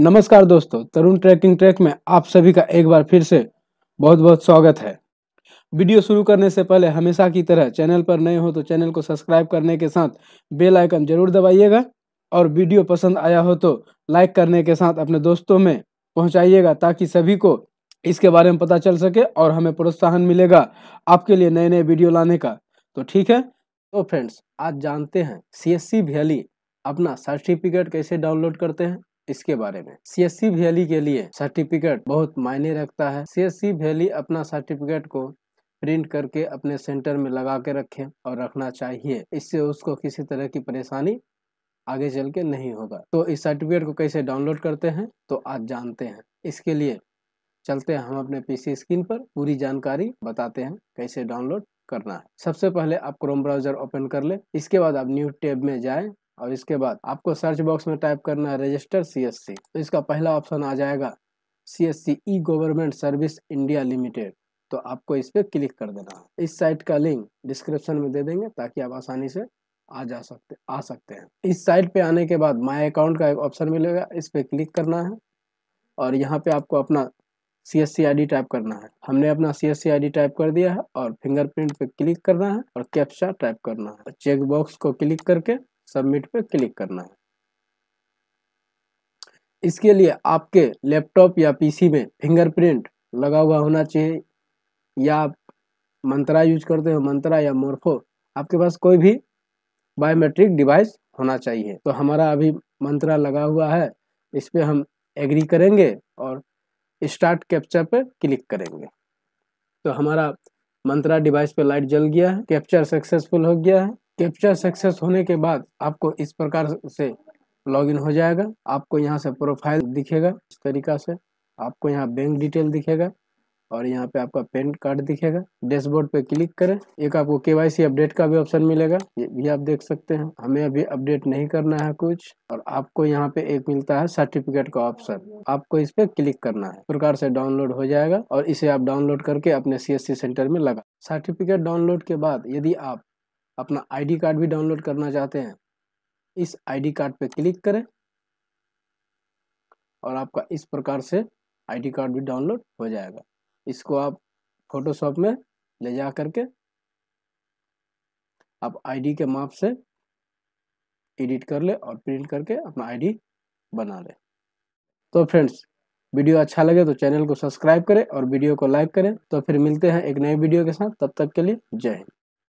नमस्कार दोस्तों तरुण trekking track में आप सभी का एक बार फिर से बहुत बहुत स्वागत है वीडियो शुरू करने से पहले हमेशा की तरह चैनल पर नए हो तो चैनल को सब्सक्राइब करने के साथ बेल आइकन जरूर दबाइएगा और वीडियो पसंद आया हो तो लाइक करने के साथ अपने दोस्तों में पहुंचाइएगा ताकि सभी को इसके बारे में पता चल सके और हमें प्रोत्साहन मिलेगा आपके लिए नए नए वीडियो लाने का तो ठीक है तो फ्रेंड्स आज जानते हैं सी एस वैली अपना सर्टिफिकेट कैसे डाउनलोड करते हैं इसके बारे में सी एस वैली के लिए सर्टिफिकेट बहुत मायने रखता है सी एस वैली अपना सर्टिफिकेट को प्रिंट करके अपने सेंटर में लगा के रखें और रखना चाहिए इससे उसको किसी तरह की परेशानी आगे चल के नहीं होगा तो इस सर्टिफिकेट को कैसे डाउनलोड करते हैं तो आज जानते हैं इसके लिए चलते हैं हम अपने पीसी स्क्रीन पर पूरी जानकारी बताते हैं कैसे डाउनलोड करना है सबसे पहले आप क्रोम ब्राउजर ओपन कर ले इसके बाद आप न्यू टैब में जाए और इसके बाद आपको सर्च बॉक्स में टाइप करना है रजिस्टर सी तो इसका पहला ऑप्शन आ जाएगा C S C E government service India limited तो आपको इस पर क्लिक कर देना है इस साइट का लिंक डिस्क्रिप्शन में दे देंगे ताकि आप आसानी से आ जा सकते आ सकते हैं इस साइट पे आने के बाद माय अकाउंट का एक ऑप्शन मिलेगा इस पर क्लिक करना है और यहाँ पे आपको अपना C S C I D type करना है हमने अपना C S C I D type कर दिया है और फिंगरप्रिंट पे क्लिक करना है और कैप्चा टाइप करना है चेक बॉक्स को क्लिक करके सबमिट पे क्लिक करना है इसके लिए आपके लैपटॉप या पीसी में फिंगरप्रिंट लगा हुआ होना चाहिए या आप मंत्रा यूज करते हो मंत्रा या मोर्फो आपके पास कोई भी बायोमेट्रिक डिवाइस होना चाहिए तो हमारा अभी मंत्रा लगा हुआ है इस पर हम एग्री करेंगे और स्टार्ट कैप्चर पर क्लिक करेंगे तो हमारा मंत्रा डिवाइस पर लाइट जल गया है कैप्चर सक्सेसफुल हो गया है कैप्चा सक्सेस होने के बाद आपको इस प्रकार से लॉगिन हो जाएगा आपको यहाँ से प्रोफाइल दिखेगा इस तरीका से आपको यहाँ बैंक डिटेल दिखेगा और यहाँ पे आपका पेन कार्ड दिखेगा डैशबोर्ड पे क्लिक करें एक आपको केवाईसी अपडेट का भी ऑप्शन मिलेगा ये भी आप देख सकते हैं हमें अभी अपडेट नहीं करना है कुछ और आपको यहाँ पे एक मिलता है सर्टिफिकेट का ऑप्शन आपको इस पे क्लिक करना है प्रकार से डाउनलोड हो जाएगा और इसे आप डाउनलोड करके अपने सी सेंटर में लगा सर्टिफिकेट डाउनलोड के बाद यदि आप अपना आईडी कार्ड भी डाउनलोड करना चाहते हैं इस आईडी कार्ड पर क्लिक करें और आपका इस प्रकार से आईडी कार्ड भी डाउनलोड हो जाएगा इसको आप फोटोशॉप में ले जा करके आप आईडी के माप से एडिट कर ले और प्रिंट करके अपना आईडी बना ले तो फ्रेंड्स वीडियो अच्छा लगे तो चैनल को सब्सक्राइब करें और वीडियो को लाइक करें तो फिर मिलते हैं एक नए वीडियो के साथ तब तक के लिए जय हिंद